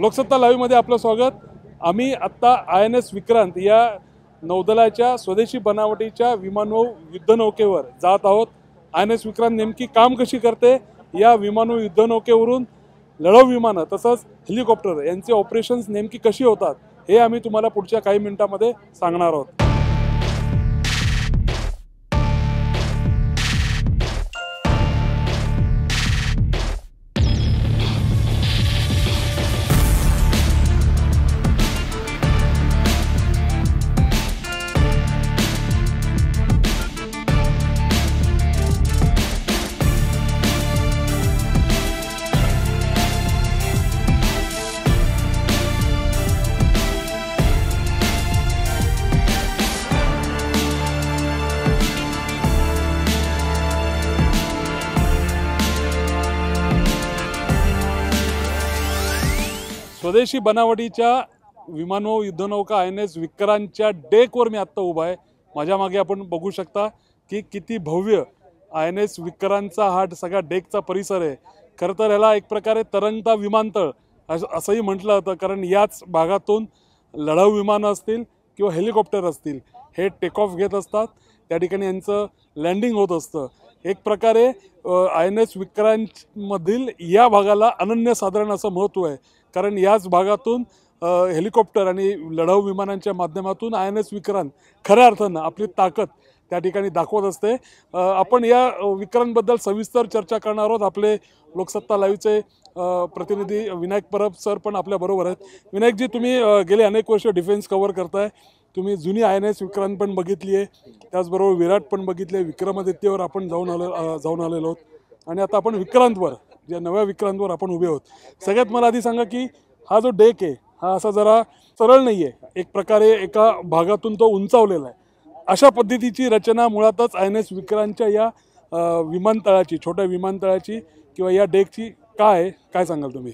लोकसत्ता लाईव्हमध्ये आपलं स्वागत आम्ही आत्ता आय एन एस विक्रांत या नौदलाच्या स्वदेशी बनावटीच्या विमानो युद्धनौकेवर जात आहोत आय एन एस विक्रांत नेमकी काम कशी करते या विमानो युद्धनौकेवरून लढाऊ विमानं तसंच हेलिकॉप्टर यांचे ऑपरेशन्स नेमकी कशी होतात हे आम्ही तुम्हाला पुढच्या काही मिनिटांमध्ये सांगणार आहोत स्वदेशी बनावटीच्या विमानवाहू युद्धनौका आय एन एस विक्रांतच्या डेकवर मी आत्ता उभा आहे माझ्या मागे आपण बघू शकता की किती भव्य आय एन एस विक्रांतचा हा सगळा डेकचा परिसर आहे खरं तर ह्याला एक प्रकारे तरंगता विमानतळ असंही म्हटलं होतं कारण याच भागातून लढाऊ विमानं असतील किंवा हेलिकॉप्टर असतील हे टेक ऑफ घेत असतात त्या ठिकाणी यांचं लँडिंग होत असतं एक प्रकारे आय एन एस विक्रांतमधील या भागाला अनन्यसाधारण असं महत्त्व आहे कारण याच भागातून हेलिकॉप्टर आणि लढाऊ विमानांच्या माध्यमातून आय एन एस विक्रांत खऱ्या अर्थानं आपली ताकद त्या ठिकाणी दाखवत असते आपण या विक्रांतबद्दल सविस्तर चर्चा करणार आहोत आपले लोकसत्ता लाईव्हचे प्रतिनिधी विनायक परब सर पण आपल्याबरोबर आहेत विनायकजी तुम्ही गेले अनेक वर्ष डिफेन्स कव्हर करताय तुम्ही जुनी आय एन एस विक्रांत पण बघितली आहे त्याचबरोबर विराट पण बघितले विक्रमादित्यवर आपण जाऊन आलो जाऊन आलेलो आहोत आणि आता आपण विक्रांतवर ज्या नव्या विक्रांतवर आपण उभे आहोत सगळ्यात मला आधी सांगा की हा जो डेक आहे हा असा जरा सरळ नाही आहे एक प्रकारे एका भागातून तो उंचावलेला आहे अशा पद्धतीची रचना मुळातच आय एन एस विक्रांतच्या या विमानतळाची छोट्या विमानतळाची किंवा या डेकची काय काय सांगाल तुम्ही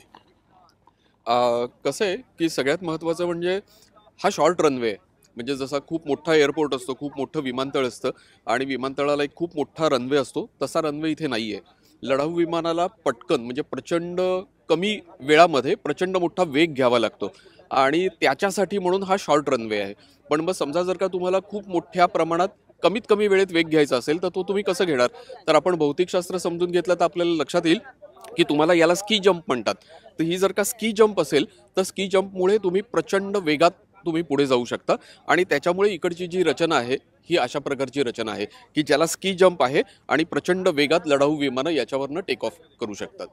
कसं आहे की सगळ्यात महत्त्वाचं म्हणजे हा शॉर्ट रनवे आहे म्हणजे जसा खूप मोठा एअरपोर्ट असतो खूप मोठं विमानतळ असतं आणि विमानतळाला एक खूप मोठा रनवे असतो तसा रनवे इथे नाही आहे लढाऊ विमानाला पटकन म्हणजे प्रचंड कमी वेळामध्ये प्रचंड मोठा वेग घ्यावा लागतो आणि त्याच्यासाठी म्हणून हा शॉर्ट रनवे आहे पण मग समजा जर का तुम्हाला खूप मोठ्या प्रमाणात कमीत कमी वेळेत वेग घ्यायचा असेल तर तो तुम्ही कसं घेणार तर आपण भौतिकशास्त्र समजून घेतलं तर आपल्याला लक्षात येईल की तुम्हाला याला स्की जंप म्हणतात तर ही जर का स्की जंप असेल तर स्की जंपमुळे तुम्ही प्रचंड वेगात तुम्ही पुढे जाऊ शकता आणि त्याच्यामुळे इकडची जी रचना आहे ही अशा प्रकारची रचना आहे की ज्याला स्की जंप आहे आणि प्रचंड वेगात लढाऊ विमानं याच्यावरनं टेक ऑफ करू शकतात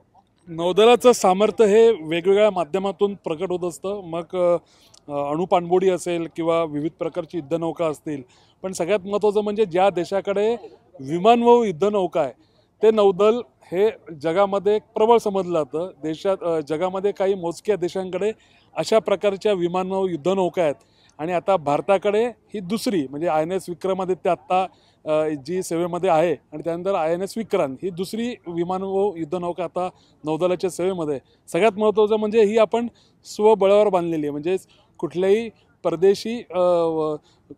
नौदलाचं सामर्थ्य हे वेगवेगळ्या माध्यमातून प्रकट होत असतं मग अणु पाणबुडी असेल किंवा विविध प्रकारची युद्धनौका असतील पण सगळ्यात महत्त्वाचं म्हणजे ज्या देशाकडे विमान व युद्धनौका आहे ते नौदल हे जगामध्ये प्रबळ समजलं जातं देशात जगामध्ये काही मोजक्या देशांकडे अशा प्रकारच्या विमानवाहू युद्धनौका आहेत आणि आता भारताकडे ही दुसरी म्हणजे आय एन एस विक्रमादित्य आत्ता जी सेवेमध्ये आहे आणि त्यानंतर आय एन एस विक्रांत ही दुसरी विमानवाहू युद्धनौका आता नौदलाच्या सेवेमध्ये सगळ्यात महत्त्वाचं म्हणजे ही आपण स्वबळावर बांधलेली आहे म्हणजेच कुठल्याही परदेशी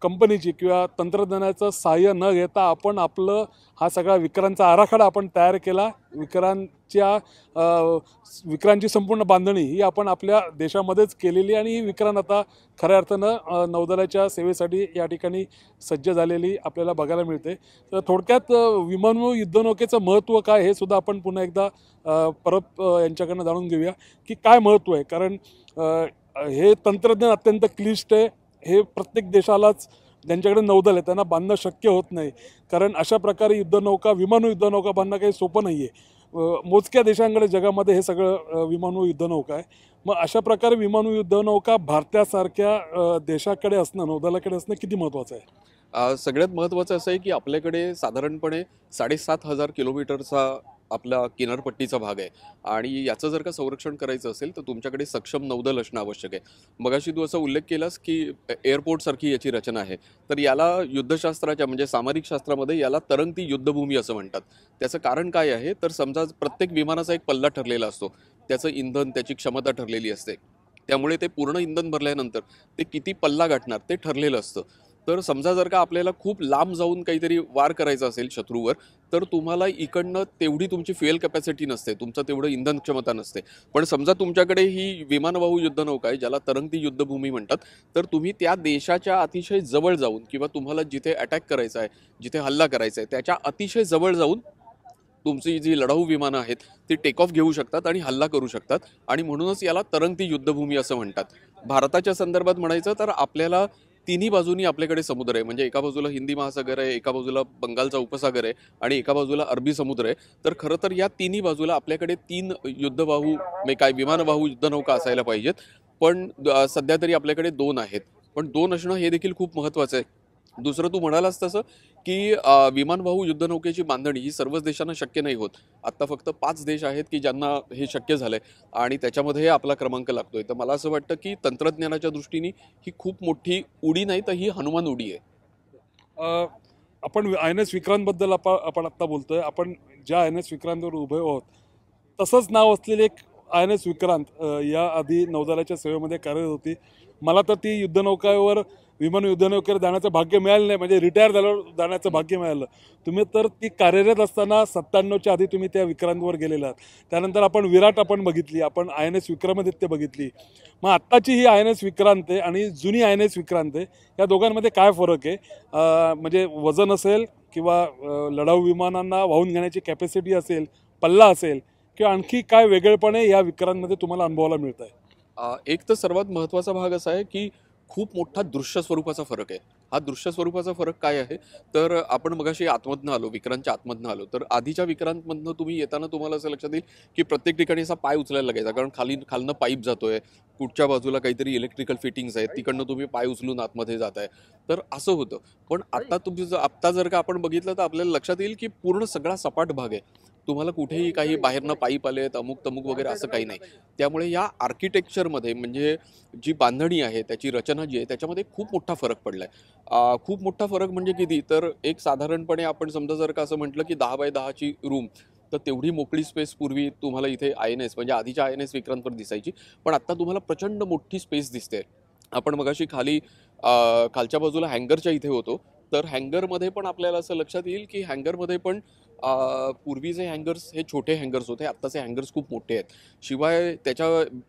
कंपनीची किंवा तंत्रज्ञानाचं सहाय्य न घेता आपण आपलं हा सगळा विक्रांचा आराखडा आपण तयार केला विक्रांच्या विक्रांची संपूर्ण बांधणी ही आपण आपल्या देशामध्येच केलेली आणि ही विक्रांत आता खऱ्या अर्थानं नौदलाच्या सेवेसाठी या ठिकाणी सज्ज झालेली आपल्याला बघायला मिळते तर थोडक्यात विमान युद्धनौकेचं महत्त्व काय हे सुद्धा आपण पुन्हा एकदा परब यांच्याकडनं जाणून घेऊया की काय महत्त्व आहे कारण हे तंत्रज्ञान अत्यंत क्लिष्ट आहे हे प्रत्येक देशालाच ज्यांच्याकडे नौदल आहे त्यांना बांधणं शक्य होत नाही कारण अशा प्रकारे युद्धनौका विमान युद्धनौका बांधणं काही सोपं नाही आहे मोजक्या देशांकडे जगामध्ये हे सगळं विमानू युद्धनौका आहे मग अशा प्रकारे विमान युद्धनौका भारतासारख्या देशाकडे असणं नौदलाकडे असणं किती महत्त्वाचं आहे सगळ्यात महत्त्वाचं असं आहे की आपल्याकडे साधारणपणे साडेसात हजार किलोमीटरचा आपला किनारपट्टीचा भाग आहे आणि याचं जर का संरक्षण करायचं असेल तर तुमच्याकडे सक्षम नौदल असणं आवश्यक आहे मगाशी तू असा उल्लेख केलास की एअरपोर्टसारखी याची रचना आहे तर याला युद्धशास्त्राच्या म्हणजे सामरिक शास्त्रामध्ये याला तरंगती युद्धभूमी असं म्हणतात त्याचं कारण काय आहे तर समजा प्रत्येक विमानाचा एक पल्ला ठरलेला असतो त्याचं इंधन त्याची क्षमता ठरलेली असते त्यामुळे ते पूर्ण इंधन भरल्यानंतर ते किती पल्ला गाठणार ते ठरलेलं असतं तर समजा जर का आपल्याला खूप लांब जाऊन काहीतरी वार करायचा असेल शत्रूवर तर तुम्हाला इकडनं तेवढी तुमची फ्युएल कॅपॅसिटी नसते तुमचं तेवढं इंधन क्षमता नसते पण समजा तुमच्याकडे ही विमानवाहू युद्धनौका आहे ज्याला तरंगती युद्धभूमी म्हणतात तर तुम्ही त्या देशाच्या अतिशय जवळ जाऊन किंवा तुम्हाला जिथे अटॅक करायचा आहे जिथे हल्ला करायचा आहे त्याच्या अतिशय जवळ जाऊन तुमची जी लढाऊ विमानं आहेत ती टेक ऑफ घेऊ शकतात आणि हल्ला करू शकतात आणि म्हणूनच याला तरंगती युद्धभूमी असं म्हणतात भारताच्या संदर्भात म्हणायचं तर आपल्याला तिन्ही बाजूनी आपल्याकडे समुद्र आहे म्हणजे एका बाजूला हिंदी महासागर आहे एका बाजूला बंगालचा उपसागर आहे आणि एका बाजूला अरबी समुद्र आहे तर खरं तर या तिन्ही बाजूला आपल्याकडे तीन युद्धवाहू म्हणजे काय विमानवाहू युद्धनौका असायला पाहिजेत पण सध्या तरी आपल्याकडे दोन आहेत पण दोन असणं हे देखील खूप महत्त्वाचं आहे दुसरं तू म्हणालास तसं की विमानवाहू युद्धनौकेची बांधणी ही सर्वच देशांना शक्य नाही होत आत्ता फक्त पाच देश आहेत की ज्यांना हे शक्य झालं आहे आणि त्याच्यामध्ये आपला क्रमांक लागतो आहे तर मला असं वाटतं की तंत्रज्ञानाच्या दृष्टीने ही खूप मोठी उडी नाही तर ही हनुमान उडी आहे आपण आय एन एस विक्रांतबद्दल आपण आपण आत्ता बोलतोय आपण ज्या आय एन एस विक्रांतवर उभे आहोत तसंच नाव असलेले एक आय एन एस विक्रांत या आधी नौदलाच्या सेवेमध्ये कार्यरत होती मला तर ती युद्धनौकावर विमान युद्धनौकेवर जाण्याचं भाग्य मिळालं नाही म्हणजे रिटायर झाल्यावर जाण्याचं भाग्य मिळालं तुम्ही तर ती कार्यरत असताना सत्त्याण्णवच्या आधी तुम्ही त्या विक्रांतवर गेलेला त्यानंतर आपण विराट आपण बघितली आपण आय एन एस विक्रमादित्य बघितली मग आत्ताची ही आय एन एस विक्रांत आहे आणि जुनी आय एन एस विक्रांत आहे या दोघांमध्ये काय फरक आहे म्हणजे वजन असेल किंवा लढाऊ विमानांना वाहून घेण्याची कॅपॅसिटी असेल पल्ला असेल किंवा आणखी काय वेगळेपणे या विक्रांतमध्ये तुम्हाला अनुभवायला मिळत आहे एक तर सर्वात महत्त्वाचा भाग असा आहे की खूप मोठा दृश्य स्वरूपाचा फरक आहे हा दृश्य स्वरूपाचा फरक काय आहे तर आपण मगाशी आतमधनं आलो विक्रांतच्या आतमधनं आलो तर आधीच्या विक्रांतमधनं तुम्ही येताना तुम्हाला असं लक्षात येईल की प्रत्येक ठिकाणी असा पाय उचलायला लागायचा कारण खाली खालनं पाईप जातोय कुठच्या बाजूला काहीतरी इलेक्ट्रिकल फिटिंग्स आहेत तिकडनं तुम्ही पाय उचलून आतमध्ये जात आहे तर असं होतं पण आत्ता तुम्ही आत्ता जर का आपण बघितलं तर आपल्याला लक्षात येईल की पूर्ण सगळा सपाट भाग आहे तुम्हाला कुठेही काही बाहेरनं पाईप आलेत अमुक तमुक वगैरे असं काही नाही त्यामुळे या आर्किटेक्चरमध्ये म्हणजे जी बांधणी आहे त्याची रचना जी आहे त्याच्यामध्ये खूप मोठा फरक पडला आहे खूप मोठा फरक म्हणजे किती तर एक साधारणपणे आपण समजा जर का असं म्हटलं की दहा बाय दहाची रूम तर तेवढी मोकळी स्पेस पूर्वी तुम्हाला इथे आय एन एस म्हणजे आधीच्या आय एन एस विक्रांतवर दिसायची पण आत्ता तुम्हाला प्रचंड मोठी स्पेस दिसते आपण मग खाली खालच्या बाजूला हँगरच्या इथे होतो तर हँगरमध्ये पण आपल्याला असं लक्षात येईल की हँगरमध्ये पण पूर्वीचे हँगर्स हे छोटे हँगर्स होते आत्ताचे हँगर्स खूप मोठे आहेत शिवाय त्याच्या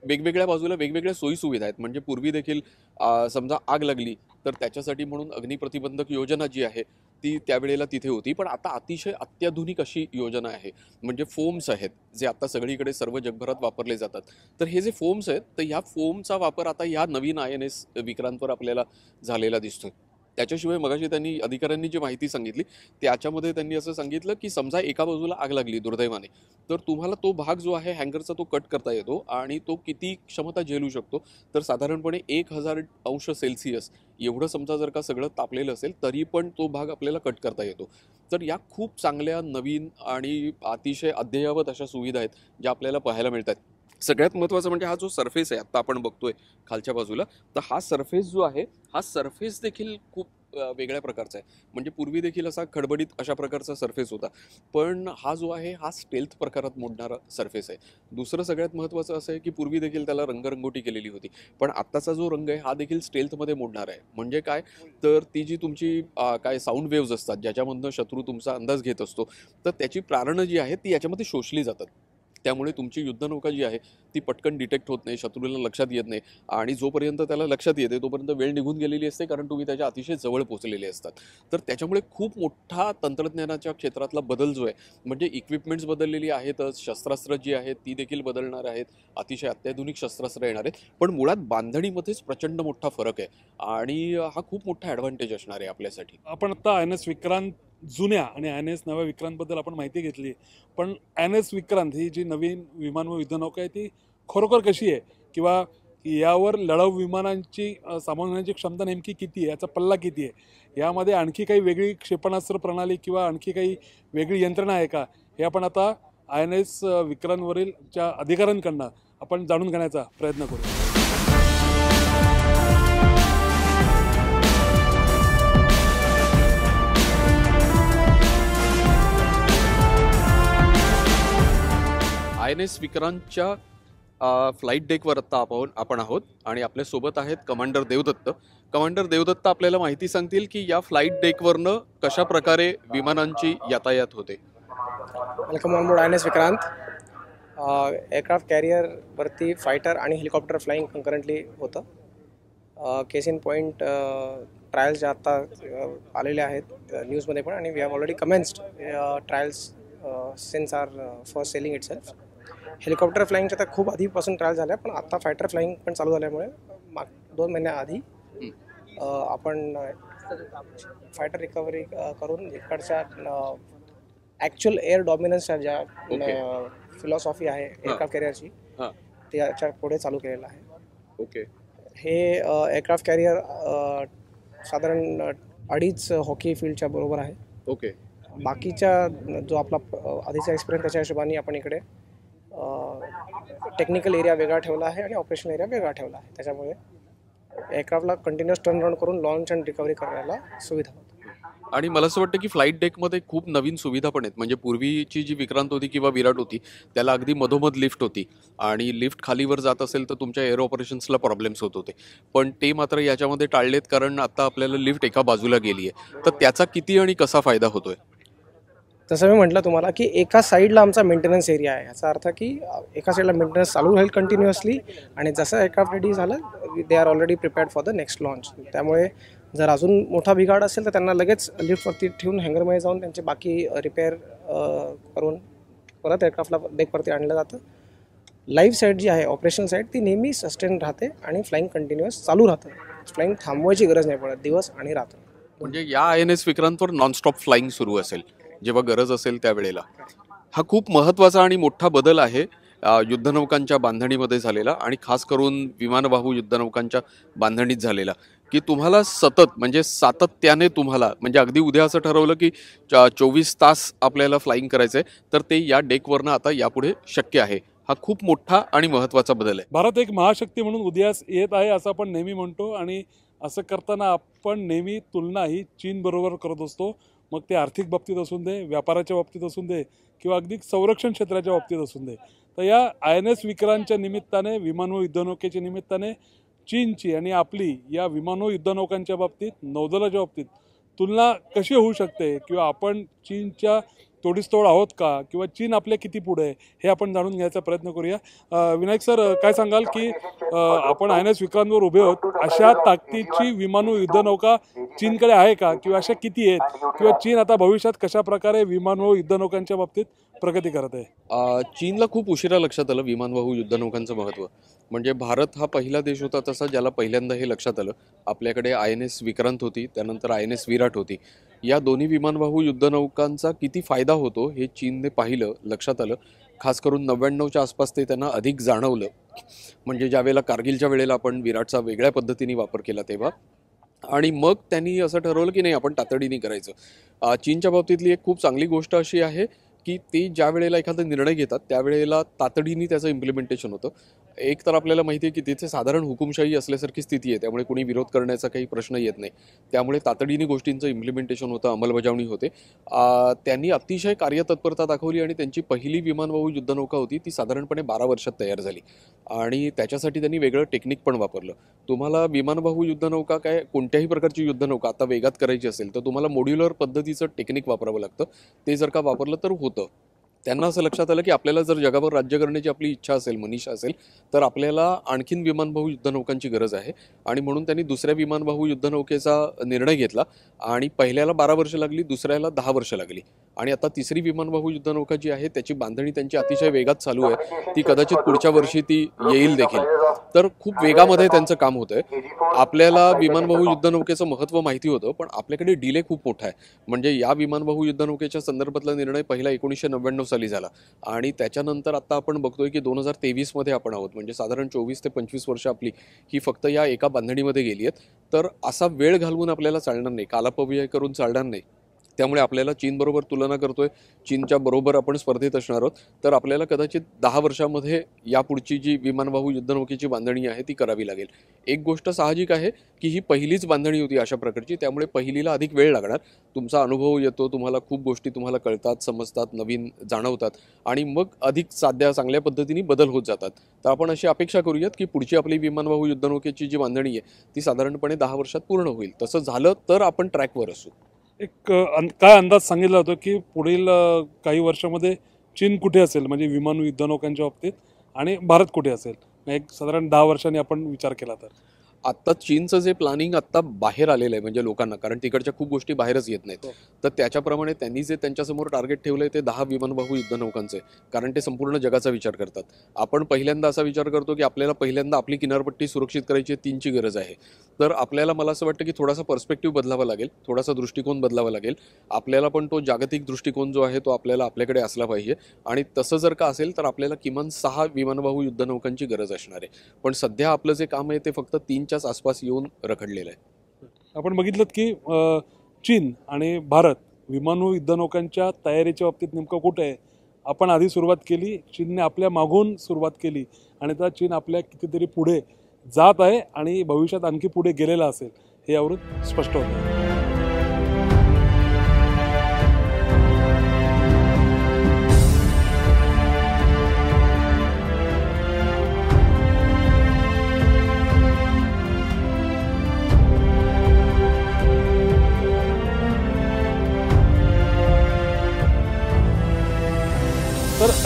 वेगवेगळ्या बाजूला वेगवेगळ्या सोयीसुविधा आहेत म्हणजे पूर्वी देखील समजा आग लागली तर त्याच्यासाठी म्हणून अग्निप्रतिबंधक योजना जी आहे ती त्यावेळेला तिथे होती पण आता अतिशय अत्याधुनिक अशी योजना आहे म्हणजे फोम्स आहेत जे आता सगळीकडे सर्व जगभरात वापरले जातात तर हे जे फोम्स आहेत तर ह्या फोमचा वापर आता ह्या नवीन आय एन एस विक्रांतवर आपल्याला झालेला दिसतोय त्याच्याशिवाय मगाशी त्यांनी अधिकाऱ्यांनी जी माहिती सांगितली त्याच्यामध्ये त्यांनी असं सांगितलं की समजा एका बाजूला आग लागली दुर्दैवाने तर तुम्हाला तो भाग जो आहे हँगरचा तो कट करता येतो आणि तो किती क्षमता झेलू शकतो तर साधारणपणे एक हजार अंश सेल्सिअस एवढं समजा जर का सगळं तापलेलं असेल तरी पण तो भाग आपल्याला कट करता येतो तर या खूप चांगल्या नवीन आणि अतिशय अद्ययावत अशा सुविधा आहेत ज्या आपल्याला पाहायला मिळतात सगळ्यात महत्त्वाचं म्हणजे हा जो सरफेस आहे आत्ता आपण बघतोय खालच्या बाजूला तर हा सरफेस जो आहे हा सरफेस देखील खूप वेगळ्या प्रकारचा आहे म्हणजे पूर्वी देखील असा खडबडीत अशा प्रकारचा सरफेस होता पण हा जो आहे हा स्टेल्थ प्रकारात मोडणारा सरफेस आहे दुसरं सगळ्यात महत्त्वाचं असं आहे की पूर्वी देखील त्याला रंगरंगोटी केलेली होती पण आत्ताचा जो रंग आहे हा देखील स्टेल्थमध्ये मोडणार आहे म्हणजे काय तर ती जी तुमची काय साऊंड वेव्ज असतात ज्याच्यामधनं शत्रू तुमचा अंदाज घेत असतो तर त्याची प्रारणं जी आहे ती याच्यामध्ये शोषली जातात त्यामुळे तुमची युद्धनौका जी आहे ती पटकन डिटेक्ट होत नाही शत्रूला लक्षात येत नाही आणि जोपर्यंत त्याला लक्षात येते तोपर्यंत वेळ निघून गेलेली असते कारण तुम्ही त्याच्या अतिशय जवळ पोहोचलेले असतात तर त्याच्यामुळे खूप मोठा तंत्रज्ञानाच्या क्षेत्रातला बदल जो आहे म्हणजे इक्विपमेंट्स बदललेली आहेतच शस्त्रास्त्र जी आहेत ती देखील बदलणार आहेत अतिशय अत्याधुनिक शस्त्रास्त्र येणार आहेत पण मुळात बांधणीमध्येच प्रचंड मोठा फरक आहे आणि हा खूप मोठा ॲडव्हान्टेज असणार आहे आपल्यासाठी आपण आता एन एस विक्रांत जुन्या आणि एन एस नव्या विक्रांतबद्दल आपण माहिती घेतली पण एन एस विक्रांत ही जी नवीन विमान व युद्धनौका आहे ती खरोखर कशी आहे किंवा यावर लढाऊ विमानांची सामावून क्षमता नेमकी किती आहे याचा पल्ला किती आहे यामध्ये आणखी काही वेगळी क्षेपणास्त्र प्रणाली किंवा आणखी काही वेगळी यंत्रणा आहे का हे आपण आता आय एन एस विक्रांतवरीलच्या अधिकाऱ्यांकडनं आपण जाणून घेण्याचा प्रयत्न करू आय एन एस विक्रांतच्या फ्लाईट डेकवर आत्ता आपण आपण आहोत आणि आपल्यासोबत आहेत कमांडर देवदत्त कमांडर देवदत्त आपल्याला माहिती सांगतील की या फ्लाईट डेकवरनं कशा प्रकारे विमानांची यातायात होते welcome on board I N S Vikrant aircraft कॅरियरवरती फायटर आणि हेलिकॉप्टर फ्लाईंग कंकरंटली होतं केस इन पॉईंट ट्रायल्स ज्या आत्ता आलेले आहेत न्यूजमध्ये पण आणि we have already commenced trials since our four sailing itself helicopter फ्लाईंगच्या तर खूप आधीपासून ट्रायल झाल्या पण आता फायटर फ्लाईंग पण चालू झाल्यामुळे माग दोन महिन्याआधी आपण फायटर रिकव्हरी करून इकडच्या ॲक्च्युअल एअर डॉमिनन्सच्या ज्या फिलॉसॉफी आहे एअरक्राफ्ट कॅरियरची त्याच्या पुढे चालू केलेला आहे ओके हे एअरक्राफ्ट कॅरियर साधारण अडीच हॉकी फील्डच्या बरोबर आहे ओके बाकीच्या जो आपला आधीचा एक्सपिरियन्स त्याच्या हिशोबाने आपण इकडे टेक्निकल एरिया वेगळा ठेवला आहे आणि ऑपरेशन एरिया वेगळा ठेवला आहे त्याच्यामुळे एअरक्राफ्टला कंटिन्युअस टर्न रन करून लॉन्च अँड रिकव्हरी करायला सुविधा होते आणि मला असं वाटतं की फ्लाईट डेकमध्ये खूप नवीन सुविधा पण आहेत म्हणजे पूर्वीची जी विक्रांत होती किंवा विराट होती त्याला अगदी मधोमध लिफ्ट होती आणि लिफ्ट खालीवर जात असेल तर तुमच्या एअर ऑपरेशन्सला प्रॉब्लेम्स होत होते पण ते मात्र याच्यामध्ये टाळलेत कारण आता आपल्याला लिफ्ट एका बाजूला गेली आहे तर त्याचा किती आणि कसा फायदा होतोय तसं मी म्हटलं तुम्हाला की एका साईडला आमचा मेंटेनन्स एरिया आहे याचा अर्थ की एका साईडला मेंटेनन्स चालू राहील कंटिन्युअसली आणि जसं एअरक्राफ्ट रेडी झालं they are already prepared for the next launch त्यामुळे जर अजून मोठा बिघाड असेल तर त्यांना लगेच लिफ्टवरती ठेवून हँगरमध्ये जाऊन त्यांचे बाकी रिपेअर करून परत एअरक्राफ्टला डेकवरती आणलं जातं लाईव्ह साईड जी आहे ऑपरेशन साईड ती नेहमी सस्टेन राहते आणि फ्लाईंग कंटिन्युअस चालू राहतं फ्लाईंग थांबवायची गरज नाही पडत दिवस आणि रात्र म्हणजे या आय एन एस विक्रांतवर नॉनस्टॉप फ्लाईंग सुरू असेल जेव्हा गरज असेल त्यावेळेला हा खूप महत्त्वाचा आणि मोठा बदल आहे युद्धनौकांच्या बांधणीमध्ये झालेला आणि खास करून विमानवाहू युद्धनौकांच्या बांधणीत झालेला की तुम्हाला सतत म्हणजे सातत्याने तुम्हाला म्हणजे अगदी उद्या असं ठरवलं की चोवीस तास आपल्याला फ्लाईंग करायचं आहे तर ते या डेकवरनं आता यापुढे शक्य आहे हा खूप मोठा आणि महत्त्वाचा बदल आहे भारत एक महाशक्ती म्हणून उद्यास येत आहे असं आपण नेहमी म्हणतो आणि असं करताना आपण नेहमी तुलना ही चीनबरोबर करत असतो मग ते आर्थिक बाबतीत असू दे व्यापाराच्या बाबतीत असू दे किंवा अगदी संरक्षण क्षेत्राच्या बाबतीत असू दे तर या आय एन एस विक्रांतच्या निमित्ताने विमान व युद्धनौकेच्या निमित्ताने चीनची आणि आपली या विमान व युद्धनौकांच्या बाबतीत नौदलाच्या बाबतीत तुलना कशी होऊ शकते किंवा आपण चीनच्या तोडीस्तोड आहोत का किंवा चीन आपल्या किती पुढे हे आपण जाणून घ्यायचा प्रयत्न करूया विनायक सर काय सांगाल की आपण आय एन एस विक्रांतवर उभे आहोत अशा ताकदीची विमानू युद्धनौका चीनकडे आहे का किंवा अशा किती आहेत किंवा चीन आता भविष्यात कशा प्रकारे विमानवाहू युद्धनौकांच्या बाबतीत प्रगती करत आहे चीनला खूप उशिरा लक्षात आलं विमानवाहू युद्धनौकांचं महत्व म्हणजे भारत हा पहिला देश होता तसा ज्याला पहिल्यांदा हे लक्षात आलं आपल्याकडे आय एन एस विक्रांत होती त्यानंतर आय एन एस विराट होती या दोन्ही विमानवाहू युद्धनौकांचा किती फायदा होतो हे चीनने पाहिलं लक्षात आलं खास करून नव्याण्णवच्या आसपास ते त्यांना अधिक जाणवलं म्हणजे ज्यावेळेला कारगिलच्या वेळेला आपण विराटचा वेगळ्या पद्धतीने वापर केला तेव्हा आणि मग त्यांनी असं ठरवलं की नाही आपण तातडीने करायचं चीनच्या बाबतीतली एक खूप चांगली गोष्ट अशी आहे की ते ज्या वेळेला एखादा निर्णय घेतात त्यावेळेला तातडीने त्याचं इम्प्लिमेंटेशन होतं एक तर आपल्याला माहिती आहे की तिथे साधारण हुकुमशाही असल्यासारखी स्थिती आहे त्यामुळे कोणी विरोध करण्याचा काही प्रश्न येत नाही त्यामुळे तातडीने गोष्टींचं इम्प्लिमेंटेशन होतं अंमलबजावणी होते त्यांनी अतिशय कार्यतत्परता दाखवली आणि त्यांची पहिली विमानवाहू युद्धनौका होती ती साधारणपणे बारा वर्षात तयार झाली आणि त्याच्यासाठी त्यांनी वेगळं टेक्निक पण वापरलं तुम्हाला विमानवाहू युद्धनौका काय कोणत्याही प्रकारची युद्धनौका आता वेगात करायची असेल तर तुम्हाला मॉड्युलर पद्धतीचं टेक्निक वापरावं लागतं ते जर का वापरलं तर होतं त्यांना असं लक्षात आलं की आपल्याला जर जगावर राज्य करण्याची आपली इच्छा असेल मनीषा असेल तर आपल्याला आणखीन युद्ध युद्धनौकांची गरज आहे आणि म्हणून त्यांनी दुसऱ्या विमानवाहू युद्धनौकेचा निर्णय घेतला आणि पहिल्याला बारा वर्ष लागली दुसऱ्याला दहा वर्ष लागली आणि आता तिसरी विमानवाहू युद्धनौका जी आहे त्याची बांधणी त्यांची अतिशय वेगात चालू आहे ती कदाचित पुढच्या वर्षी ती येईल देखील तर खूप वेगामध्ये त्यांचं काम होतंय आपल्याला विमानबाहू युद्धनौकेचं महत्व माहिती होतं पण आपल्याकडे डिले खूप मोठा आहे म्हणजे या युद्ध युद्धनौकेच्या संदर्भातला निर्णय पहिला एकोणीसशे नव्याण्णव साली झाला आणि त्याच्यानंतर आता आपण बघतोय की दोन हजार तेवीसमध्ये आपण आहोत म्हणजे साधारण चोवीस ते पंचवीस वर्ष आपली ही फक्त या एका बांधणीमध्ये गेली आहेत तर असा वेळ घालवून आपल्याला चालणार नाही कालापव्य करून चालणार नाही त्यामुळे आपल्याला चीनबरोबर तुलना करतोय चीनच्या बरोबर आपण स्पर्धेत असणार आहोत तर आपल्याला कदाचित दहा वर्षामध्ये यापुढची जी विमानवाहू युद्धनौकेची बांधणी आहे ती करावी लागेल एक गोष्ट साहजिक आहे की ही पहिलीच बांधणी होती अशा प्रकारची त्यामुळे पहिलीला अधिक वेळ लागणार तुमचा अनुभव येतो तुम्हाला खूप गोष्टी तुम्हाला कळतात समजतात नवीन जाणवतात आणि मग अधिक साध्या चांगल्या पद्धतीने बदल होत जातात तर आपण अशी अपेक्षा करूयात की पुढची आपली विमानवाहू युद्धनौकेची जी बांधणी आहे ती साधारणपणे दहा वर्षात पूर्ण होईल तसं झालं तर आपण ट्रॅकवर असू एक काय अंदाज सांगितला होता की पुढील काही वर्षामध्ये चीन कुठे असेल म्हणजे विमान नौकांच्या बाबतीत आणि भारत कुठे असेल एक साधारण दहा वर्षांनी आपण विचार केला तर आत्ता चीनचं जे प्लॅनिंग आत्ता बाहेर आलेलं आहे म्हणजे लोकांना कारण तिकडच्या खूप गोष्टी बाहेरच येत नाहीत हो. तर त्याच्याप्रमाणे त्यांनी जे त्यांच्यासमोर टार्गेट ठेवलं आहे ते दहा विमानवाहू युद्धनौकांचे कारण ते संपूर्ण जगाचा विचार करतात आपण पहिल्यांदा असा विचार करतो की आपल्याला पहिल्यांदा आपली किनारपट्टी सुरक्षित करायची तीनची गरज आहे तर आपल्याला मला असं वाटतं की थोडासा पर्स्पेक्टिव्ह बदलावा लागेल थोडासा दृष्टिकोन बदलावा लागेल आपल्याला पण तो जागतिक दृष्टिकोन जो आहे तो आपल्याला आपल्याकडे असला पाहिजे आणि तसं जर का असेल तर आपल्याला किमान सहा विमानवाहू युद्धनौकांची गरज असणार आहे पण सध्या आपलं जे काम आहे ते फक्त तीन हजाराच्याच आसपास येऊन रखडलेलं आहे आपण बघितलं की चीन आणि भारत विमानू युद्धनौकांच्या तयारीच्या बाबतीत नेमकं कुठे आहे आपण आधी सुरुवात केली चीनने आपल्या मागून सुरुवात केली आणि आता चीन आपल्या कितीतरी पुढे जात आहे आणि भविष्यात आणखी पुढे गेलेला असेल हे यावरून स्पष्ट होतं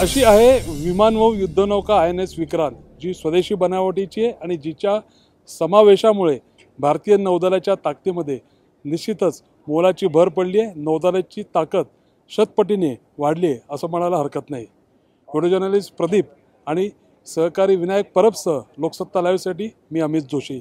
अशी आहे विमान व युद्धनौका आय एन एस विक्रांत जी स्वदेशी बनावटीची आहे आणि जिच्या समावेशामुळे भारतीय नौदलाच्या ताकदीमध्ये निश्चितच मोलाची भर पडली आहे नौदलाची ताकद शतपटीने वाढली आहे असं म्हणायला हरकत नाही व्हिडिओ जर्नलिस्ट प्रदीप आणि सहकारी विनायक परबसह लोकसत्ता लाईव्हसाठी मी अमित जोशी